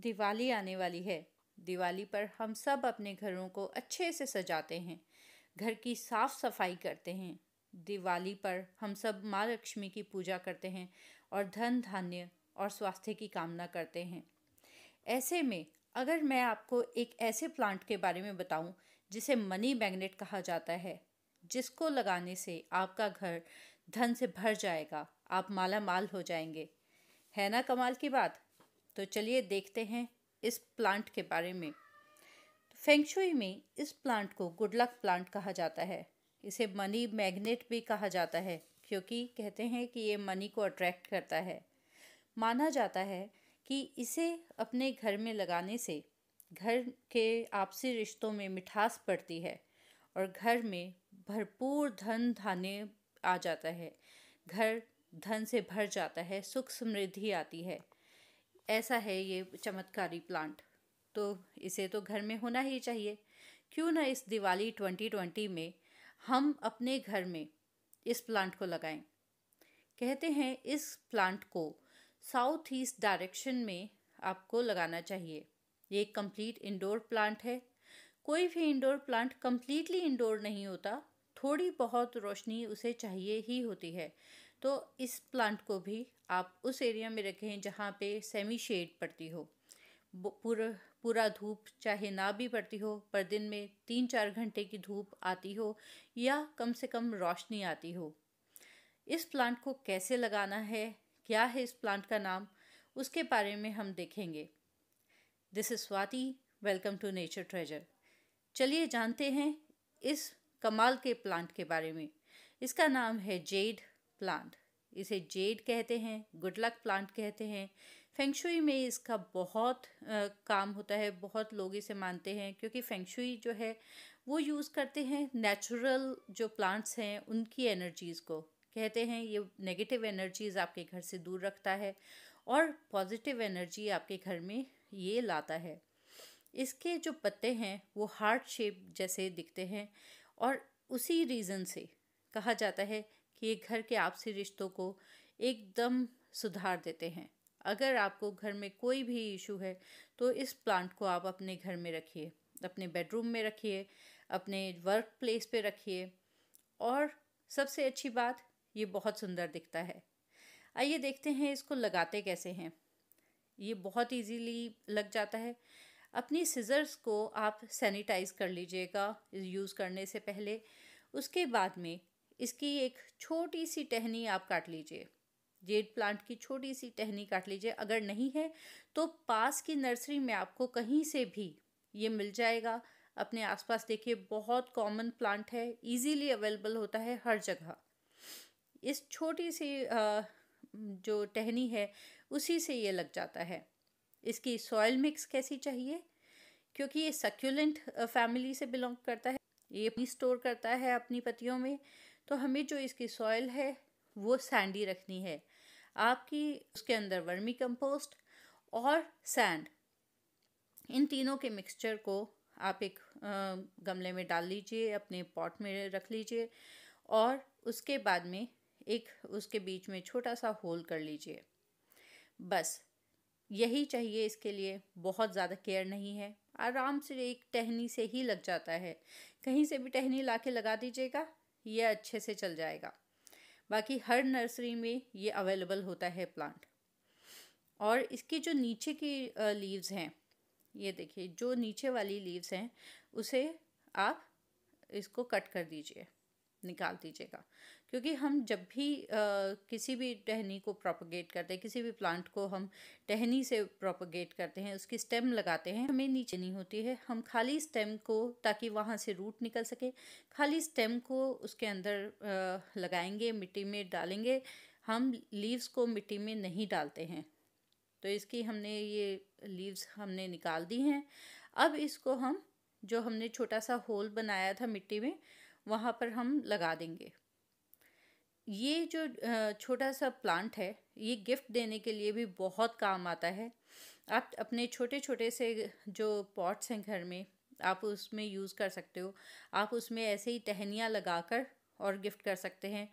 दिवाली आने वाली है दिवाली पर हम सब अपने घरों को अच्छे से सजाते हैं घर की साफ सफाई करते हैं दिवाली पर हम सब माँ लक्ष्मी की पूजा करते हैं और धन धान्य और स्वास्थ्य की कामना करते हैं ऐसे में अगर मैं आपको एक ऐसे प्लांट के बारे में बताऊं जिसे मनी मैग्नेट कहा जाता है जिसको लगाने से आपका घर धन से भर जाएगा आप माला माल हो जाएंगे है ना कमाल की बात तो चलिए देखते हैं इस प्लांट के बारे में फेंगशुई तो में इस प्लांट को गुड लक प्लांट कहा जाता है इसे मनी मैग्नेट भी कहा जाता है क्योंकि कहते हैं कि ये मनी को अट्रैक्ट करता है माना जाता है कि इसे अपने घर में लगाने से घर के आपसी रिश्तों में मिठास पड़ती है और घर में भरपूर धन धाने आ जाता है घर धन से भर जाता है सुख समृद्धि आती है ऐसा है ये चमत्कारी प्लांट तो इसे तो घर में होना ही चाहिए क्यों ना इस दिवाली 2020 में हम अपने घर में इस प्लांट को लगाएं कहते हैं इस प्लांट को साउथ ईस्ट डायरेक्शन में आपको लगाना चाहिए ये कंप्लीट इंडोर प्लांट है कोई भी इंडोर प्लांट कम्प्लीटली इंडोर नहीं होता थोड़ी बहुत रोशनी उसे चाहिए ही होती है तो इस प्लांट को भी आप उस एरिया में रखें जहाँ पे सेमी शेड पड़ती हो पूरा पूरा धूप चाहे ना भी पड़ती हो पर दिन में तीन चार घंटे की धूप आती हो या कम से कम रोशनी आती हो इस प्लांट को कैसे लगाना है क्या है इस प्लांट का नाम उसके बारे में हम देखेंगे this is Swati welcome to nature treasure चलिए जानते हैं इस कमाल के प्लांट के बारे में इसका नाम है जेड प्लांट इसे जेड कहते हैं गुड लक प्लांट कहते हैं फेंगशुई में इसका बहुत आ, काम होता है बहुत लोग इसे मानते हैं क्योंकि फेंगशुई जो है वो यूज़ करते हैं नेचुरल जो प्लांट्स हैं उनकी एनर्जीज़ को कहते हैं ये नेगेटिव एनर्जीज़ आपके घर से दूर रखता है और पॉजिटिव एनर्जी आपके घर में ये लाता है इसके जो पत्ते हैं वो हार्ट शेप जैसे दिखते हैं और उसी रीज़न से कहा जाता है ये घर के आपसी रिश्तों को एकदम सुधार देते हैं अगर आपको घर में कोई भी इशू है तो इस प्लांट को आप अपने घर में रखिए अपने बेडरूम में रखिए अपने वर्क प्लेस पर रखिए और सबसे अच्छी बात ये बहुत सुंदर दिखता है आइए देखते हैं इसको लगाते कैसे हैं ये बहुत इजीली लग जाता है अपनी सिज़र्स को आप सैनिटाइज़ कर लीजिएगा यूज़ करने से पहले उसके बाद में इसकी एक छोटी सी टहनी आप काट लीजिए जेड प्लांट की छोटी सी टहनी काट लीजिए अगर नहीं है तो पास की नर्सरी में आपको कहीं से भी ये मिल जाएगा अपने आसपास देखिए बहुत कॉमन प्लांट है इजीली अवेलेबल होता है हर जगह इस छोटी सी जो टहनी है उसी से ये लग जाता है इसकी सॉयल मिक्स कैसी चाहिए क्योंकि ये सक्यूलेंट फैमिली से बिलोंग करता है ये स्टोर करता है अपनी पतियों में तो हमें जो इसकी सॉइल है वो सैंडी रखनी है आपकी उसके अंदर वर्मी कंपोस्ट और सैंड इन तीनों के मिक्सचर को आप एक गमले में डाल लीजिए अपने पॉट में रख लीजिए और उसके बाद में एक उसके बीच में छोटा सा होल कर लीजिए बस यही चाहिए इसके लिए बहुत ज़्यादा केयर नहीं है आराम से एक टहनी से ही लग जाता है कहीं से भी टहनी ला के लगा दीजिएगा ये अच्छे से चल जाएगा बाकी हर नर्सरी में ये अवेलेबल होता है प्लांट और इसकी जो नीचे की लीव्स हैं ये देखिए जो नीचे वाली लीव्स हैं उसे आप इसको कट कर दीजिए निकाल दीजिएगा क्योंकि हम जब भी आ, किसी भी टहनी को प्रोपोगेट करते हैं किसी भी प्लांट को हम टहनी से प्रोपोगेट करते हैं उसकी स्टेम लगाते हैं हमें नीचे नहीं होती है हम खाली स्टेम को ताकि वहाँ से रूट निकल सके खाली स्टेम को उसके अंदर आ, लगाएंगे मिट्टी में डालेंगे हम लीव्स को मिट्टी में नहीं डालते हैं तो इसकी हमने ये लीव्स हमने निकाल दी हैं अब इसको हम जो हमने छोटा सा होल बनाया था मिट्टी में वहाँ पर हम लगा देंगे ये जो छोटा सा प्लांट है ये गिफ्ट देने के लिए भी बहुत काम आता है आप अपने छोटे छोटे से जो पॉट्स हैं घर में आप उसमें यूज़ कर सकते हो आप उसमें ऐसे ही टहनियाँ लगाकर और गिफ्ट कर सकते हैं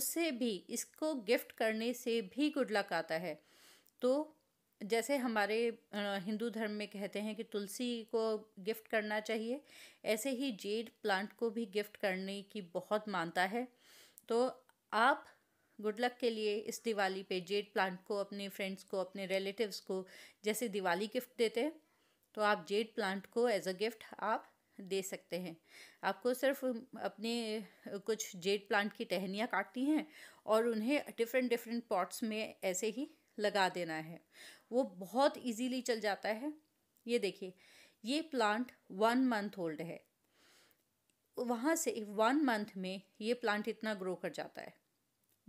उससे भी इसको गिफ्ट करने से भी गुड लक आता है तो जैसे हमारे हिंदू धर्म में कहते हैं कि तुलसी को गिफ्ट करना चाहिए ऐसे ही जेड प्लांट को भी गिफ्ट करने की बहुत मानता है तो आप गुड लक के लिए इस दिवाली पे जेड प्लांट को अपने फ्रेंड्स को अपने रिलेटिव्स को जैसे दिवाली गिफ्ट देते हैं तो आप जेड प्लांट को एज अ गिफ्ट आप दे सकते हैं आपको सिर्फ अपने कुछ जेड प्लांट की टहनियाँ काटनी हैं और उन्हें डिफरेंट डिफरेंट पॉट्स में ऐसे ही लगा देना है वो बहुत इजीली चल जाता है ये देखिए ये प्लांट वन मंथ ओल्ड है वहाँ से वन मंथ में ये प्लांट इतना ग्रो कर जाता है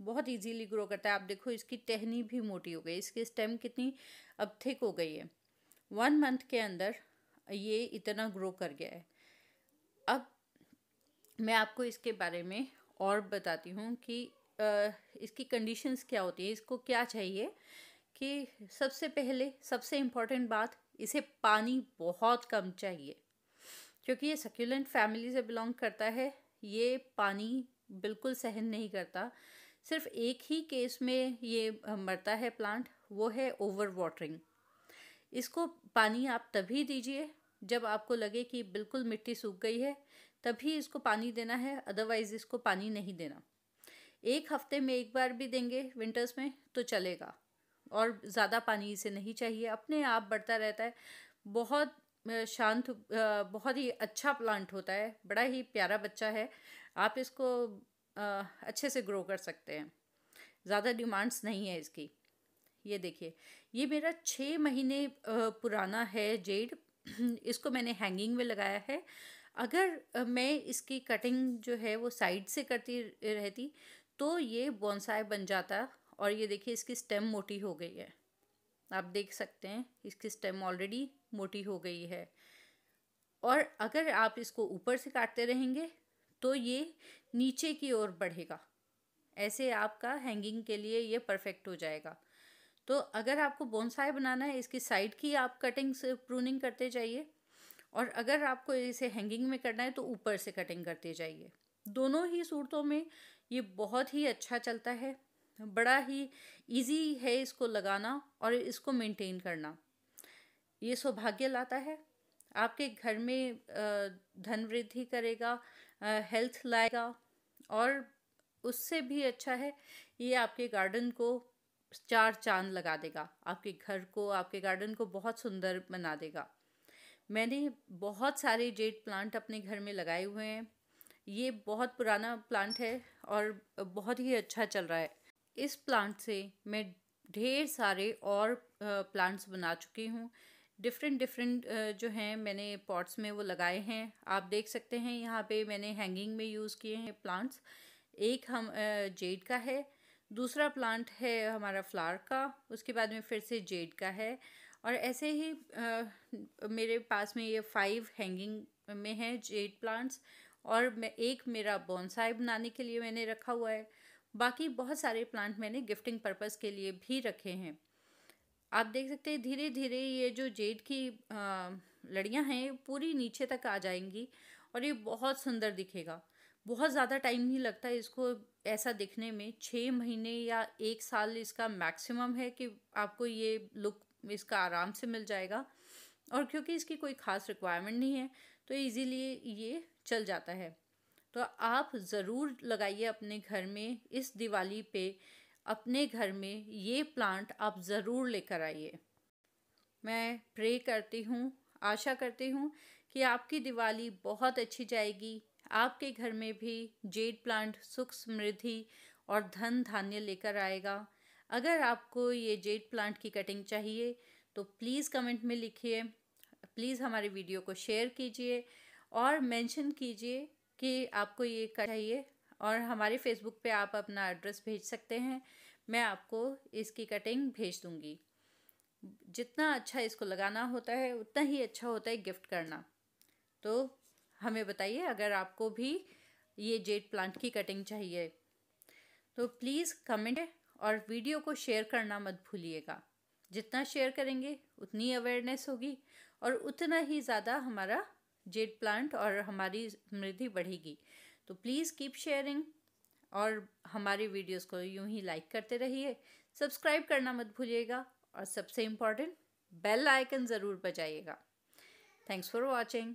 बहुत इजीली ग्रो करता है आप देखो इसकी टहनी भी मोटी हो गई इसकी स्टेम कितनी अब थिक हो गई है वन मंथ के अंदर ये इतना ग्रो कर गया है अब मैं आपको इसके बारे में और बताती हूँ कि आ, इसकी कंडीशंस क्या होती है इसको क्या चाहिए कि सबसे पहले सबसे इम्पॉर्टेंट बात इसे पानी बहुत कम चाहिए क्योंकि ये सक्यूलेंट फैमिली से बिलोंग करता है ये पानी बिल्कुल सहन नहीं करता सिर्फ एक ही केस में ये मरता है प्लांट वो है ओवर वाटरिंग इसको पानी आप तभी दीजिए जब आपको लगे कि बिल्कुल मिट्टी सूख गई है तभी इसको पानी देना है अदरवाइज़ इसको पानी नहीं देना एक हफ्ते में एक बार भी देंगे विंटर्स में तो चलेगा और ज़्यादा पानी इसे नहीं चाहिए अपने आप बढ़ता रहता है बहुत शांत बहुत ही अच्छा प्लांट होता है बड़ा ही प्यारा बच्चा है आप इसको अच्छे से ग्रो कर सकते हैं ज़्यादा डिमांड्स नहीं है इसकी ये देखिए ये मेरा छः महीने पुराना है जेड इसको मैंने हैंगिंग में लगाया है अगर मैं इसकी कटिंग जो है वो साइड से करती रहती तो ये बोनसाई बन जाता और ये देखिए इसकी स्टेम मोटी हो गई है आप देख सकते हैं इसकी स्टेम ऑलरेडी मोटी हो गई है और अगर आप इसको ऊपर से काटते रहेंगे तो ये नीचे की ओर बढ़ेगा ऐसे आपका हैंगिंग के लिए ये परफेक्ट हो जाएगा तो अगर आपको बोनसाई बनाना है इसकी साइड की आप कटिंग से प्रूनिंग करते जाइए और अगर आपको इसे हैंगिंग में करना है तो ऊपर से कटिंग करते जाइए दोनों ही सूरतों में ये बहुत ही अच्छा चलता है बड़ा ही इजी है इसको लगाना और इसको मेंटेन करना ये सौभाग्य लाता है आपके घर में धन वृद्धि करेगा हेल्थ लाएगा और उससे भी अच्छा है ये आपके गार्डन को चार चांद लगा देगा आपके घर को आपके गार्डन को बहुत सुंदर बना देगा मैंने बहुत सारे जेड प्लांट अपने घर में लगाए हुए हैं ये बहुत पुराना प्लांट है और बहुत ही अच्छा चल रहा है इस प्लांट से मैं ढेर सारे और प्लांट्स बना चुकी हूँ डिफरेंट डिफरेंट जो हैं मैंने पॉट्स में वो लगाए हैं आप देख सकते हैं यहाँ पे मैंने हैंगिंग में यूज़ किए हैं प्लांट्स एक हम जेड का है दूसरा प्लांट है हमारा फ्लावर का उसके बाद में फिर से जेड का है और ऐसे ही आ, मेरे पास में ये फाइव हैंगिंग में है जेड प्लांट्स और मैं एक मेरा बॉन्साई बनाने के लिए मैंने रखा हुआ है बाकी बहुत सारे प्लांट मैंने गिफ्टिंग पर्पज़ के लिए भी रखे हैं आप देख सकते हैं धीरे धीरे ये जो जेड की लड़ियाँ हैं पूरी नीचे तक आ जाएंगी और ये बहुत सुंदर दिखेगा बहुत ज़्यादा टाइम नहीं लगता इसको ऐसा दिखने में छः महीने या एक साल इसका मैक्सिमम है कि आपको ये लुक इसका आराम से मिल जाएगा और क्योंकि इसकी कोई ख़ास रिक्वायरमेंट नहीं है तो ईज़िली ये चल जाता है तो आप ज़रूर लगाइए अपने घर में इस दिवाली पे अपने घर में ये प्लांट आप ज़रूर लेकर आइए मैं प्रे करती हूँ आशा करती हूँ कि आपकी दिवाली बहुत अच्छी जाएगी आपके घर में भी जेड प्लांट सुख समृद्धि और धन धान्य लेकर आएगा अगर आपको ये जेड प्लांट की कटिंग चाहिए तो प्लीज़ कमेंट में लिखिए प्लीज़ हमारे वीडियो को शेयर कीजिए और मेंशन कीजिए कि आपको ये चाहिए और हमारे फेसबुक पे आप अपना एड्रेस भेज सकते हैं मैं आपको इसकी कटिंग भेज दूँगी जितना अच्छा इसको लगाना होता है उतना ही अच्छा होता है गिफ्ट करना तो हमें बताइए अगर आपको भी ये जेड प्लांट की कटिंग चाहिए तो प्लीज़ कमेंट और वीडियो को शेयर करना मत भूलिएगा जितना शेयर करेंगे उतनी अवेयरनेस होगी और उतना ही ज़्यादा हमारा जेड प्लांट और हमारी समृद्धि बढ़ेगी तो प्लीज़ कीप शेयरिंग और हमारे वीडियोस को यूं ही लाइक करते रहिए सब्सक्राइब करना मत भूलिएगा और सबसे इम्पॉर्टेंट बेल आइकन ज़रूर बजाइएगा थैंक्स फॉर वॉचिंग